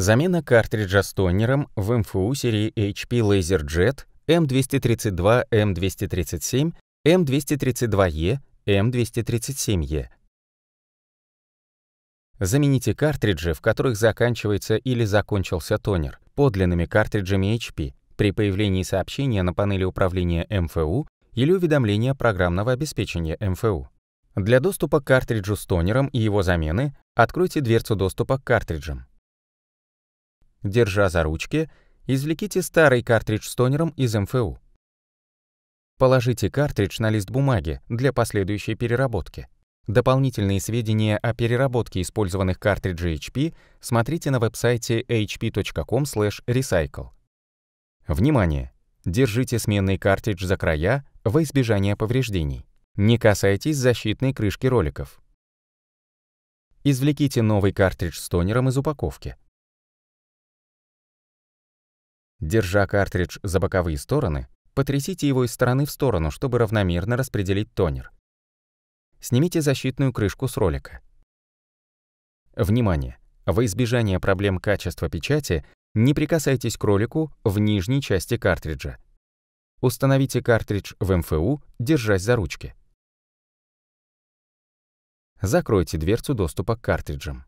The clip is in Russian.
Замена картриджа с тонером в МФУ серии HP LaserJet M232, M237, 232 e m 237 e Замените картриджи, в которых заканчивается или закончился тонер, подлинными картриджами HP при появлении сообщения на панели управления МФУ или уведомления программного обеспечения МФУ. Для доступа к картриджу с тонером и его замены откройте дверцу доступа к картриджам. Держа за ручки, извлеките старый картридж с тонером из МФУ. Положите картридж на лист бумаги для последующей переработки. Дополнительные сведения о переработке использованных картриджей HP смотрите на веб-сайте hp.com/recycle. Внимание! Держите сменный картридж за края во избежание повреждений. Не касайтесь защитной крышки роликов. Извлеките новый картридж с тонером из упаковки. Держа картридж за боковые стороны, потрясите его из стороны в сторону, чтобы равномерно распределить тонер. Снимите защитную крышку с ролика. Внимание! Во избежание проблем качества печати не прикасайтесь к ролику в нижней части картриджа. Установите картридж в МФУ, держась за ручки. Закройте дверцу доступа к картриджам.